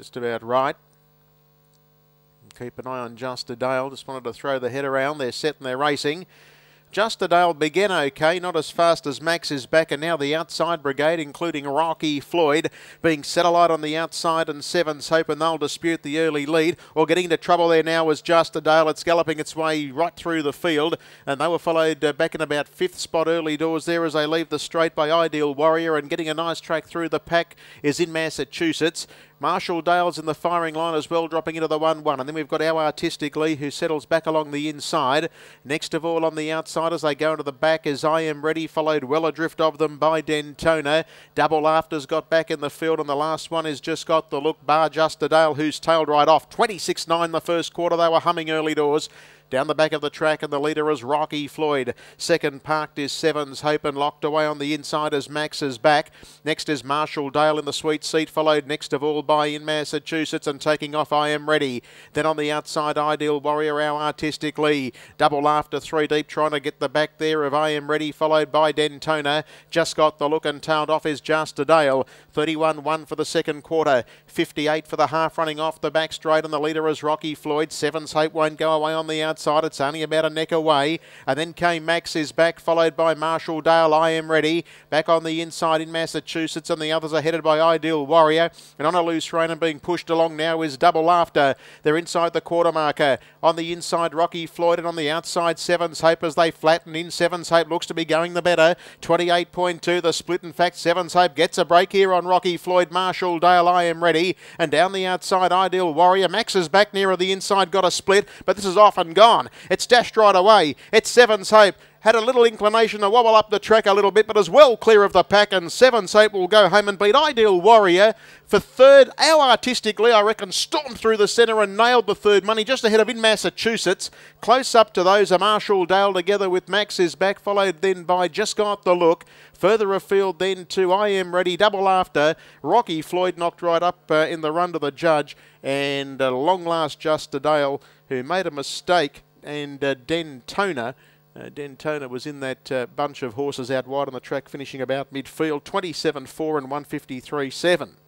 just about right. Keep an eye on Juster Dale. Just wanted to throw the head around. They're set and they're racing. Juster Dale began okay, not as fast as Max is back, and now the outside brigade, including Rocky Floyd, being satellite on the outside, and Sevens Hope, and they'll dispute the early lead. Or getting into trouble there now is Juster Dale. It's galloping its way right through the field, and they were followed uh, back in about fifth spot early doors there as they leave the straight by Ideal Warrior, and getting a nice track through the pack is in Massachusetts. Marshall Dale's in the firing line as well, dropping into the 1 1. And then we've got our Artistic Lee who settles back along the inside. Next of all, on the outside as they go into the back, is I Am Ready, followed well adrift of them by Dentona. Double After's got back in the field, and the last one is just got the look. Bar Juster Dale, who's tailed right off. 26 9 the first quarter. They were humming early doors. Down the back of the track and the leader is Rocky Floyd. Second parked is Sevens Hope and locked away on the inside as Max is back. Next is Marshall Dale in the sweet seat, followed next of all by In Massachusetts and taking off I Am Ready. Then on the outside, Ideal Warrior, our artistically. Double after three deep, trying to get the back there of I Am Ready, followed by Dentona. Just got the look and tailed off is Jasta Dale. 31 1 for the second quarter, 58 for the half running off the back straight, and the leader is Rocky Floyd. Sevens Hope won't go away on the outside outside. It's only about a neck away. And then came Max is back, followed by Marshall Dale. I am ready. Back on the inside in Massachusetts, and the others are headed by Ideal Warrior. And on a loose rein and being pushed along now is Double After. They're inside the quarter marker. On the inside, Rocky Floyd, and on the outside, Sevens Hope as they flatten in. Sevens Hope looks to be going the better. 28.2, the split. In fact, Sevens Hope gets a break here on Rocky Floyd. Marshall Dale, I am ready. And down the outside, Ideal Warrior. Max is back nearer the inside, got a split, but this is off and gone. It's dashed right away. It's Seven's Hope had a little inclination to wobble up the track a little bit, but is well clear of the pack. And Seven Soap will go home and beat Ideal Warrior for third. Our artistically, I reckon, stormed through the centre and nailed the third money just ahead of In Massachusetts. Close up to those are Marshall Dale together with Max is back, followed then by Just Got the Look. Further afield then to I Am Ready, double after. Rocky Floyd knocked right up uh, in the run to the judge. And uh, long last Just to Dale, who made a mistake and uh, Dentona. Uh, Dentona was in that uh, bunch of horses out wide on the track, finishing about midfield, 27-4 and 153-7.